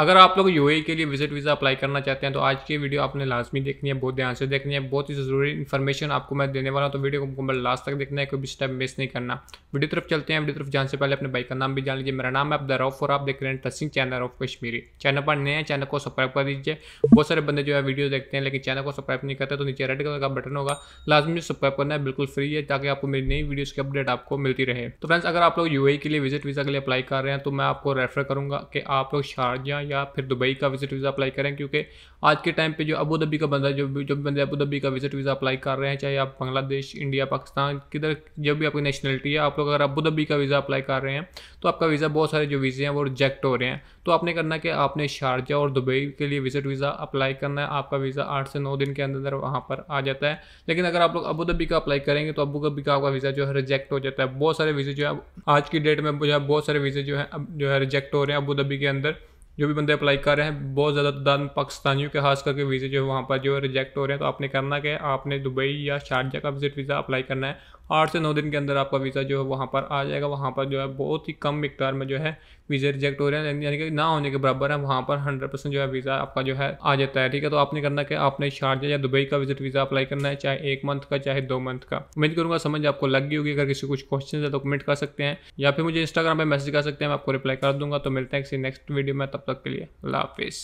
अगर आप लोग यू e के लिए विजिट वीज़ा अप्लाई करना चाहते हैं तो आज की वीडियो आपने लाजमी देखनी है बहुत ध्यान से देखनी है बहुत ही ज़रूरी इन्फॉर्मेशन आपको मैं देने वाला हूँ तो वीडियो को मुकम्मल लास्ट तक देखना है कोई भी स्टेप मिस नहीं करना वीडियो तरफ चलते हैं वीडियो तरफ जाने से पहले अपने भाई का नाम भी जान लीजिए मेरा नाम है अब्दा रौफ और आप देख रहे हैं टसिंग चैनल ऑफ कश्मीरी चैनल पर नए हैं चैनल को सब्सक्राइब कर दीजिए बहुत सारे बंदे जो है वीडियो देखते हैं लेकिन चैनल को सब्सक्राइब नहीं करते तो नीचे रेड कलर का बटन होगा लाजमी सब्सक्राइब करना है बिल्कुल फ्री है ताकि आपको मेरी नई वीडियोज़ की अपडेट आपको मिलती रहे तो फ्रेंड्स अगर आप लोग यू e के लिए विजिट वीज़ा के लिए अप्लाई कर रहे हैं तो मैं आपको रेफर करूँगा कि आप लोग शारजा या फिर दुबई का विजिट वीज़ा अप्लाई करें क्योंकि आज के टाइम पे जो अबू धाबी का बंदा जो जो भी बंदे अबू धाबी का विजिट वीज़ा अप्लाई कर रहे हैं चाहे आप बांग्लादेश इंडिया पाकिस्तान किधर जब भी आपकी नेशनलिटी है आप लोग अगर अबू धाबी का वीज़ा अप्लाई कर रहे हैं तो आपका वीज़ा बहुत सारे जो वीज़े हैं वो रिजेक्ट हो रहे हैं तो आपने करना कि आपने शारजा और दुबई के लिए विजिट वीज़ा अप्लाई करना है आपका वीज़ा आठ से नौ दिन के अंदर वहाँ पर आ जाता है लेकिन अगर आप लोग अबू धाबी का अप्लाई करेंगे तो अबू धाबी का आपका वीज़ा जो है रिजेक्ट हो जाता है बहुत सारे वीज़े जो है आज की डेट में जो है बहुत सारे वीज़े जो है जो है रिजेक्ट हो रहे हैं अबू धाबी के अंदर जो भी बंदे अप्लाई कर रहे हैं बहुत ज़्यादा तो दान पाकिस्तानियों के खास करके वीज़े जो है वहाँ पर जो है रिजेक्ट हो रहे हैं तो आपने करना कि आपने दुबई या शारजा का विजिट वीज़ा अप्लाई करना है आठ से नौ दिन के अंदर आपका वीज़ा जो है वहाँ पर आ जाएगा वहाँ पर जो है बहुत ही कम मकदार में जो है वीज़े रिजेक्ट हो रहे हैं यानी कि ना होने के बराबर है वहाँ पर हंड्रेड परसेंट जो है वीज़ा आपका जो है आ जाता है ठीक है तो आपने करना कि आपने शारजा या दुबई का विजिट वीज़ा अप्लाई करना है चाहे एक मंथ का चाहे दो मंथ का उम्मीद करूँगा समझ आपको लग गई होगी अगर किसी कुछ क्वेश्चन है तो कमेंट कर सकते हैं या फिर मुझे इंस्टाग्राम पर मैसेज कर सकते हैं मैं आपको रिप्लाई कर दूँगा तो मिलते हैं किसी नेक्स्ट वीडियो में तब तक तब तक के लिए लाफिज़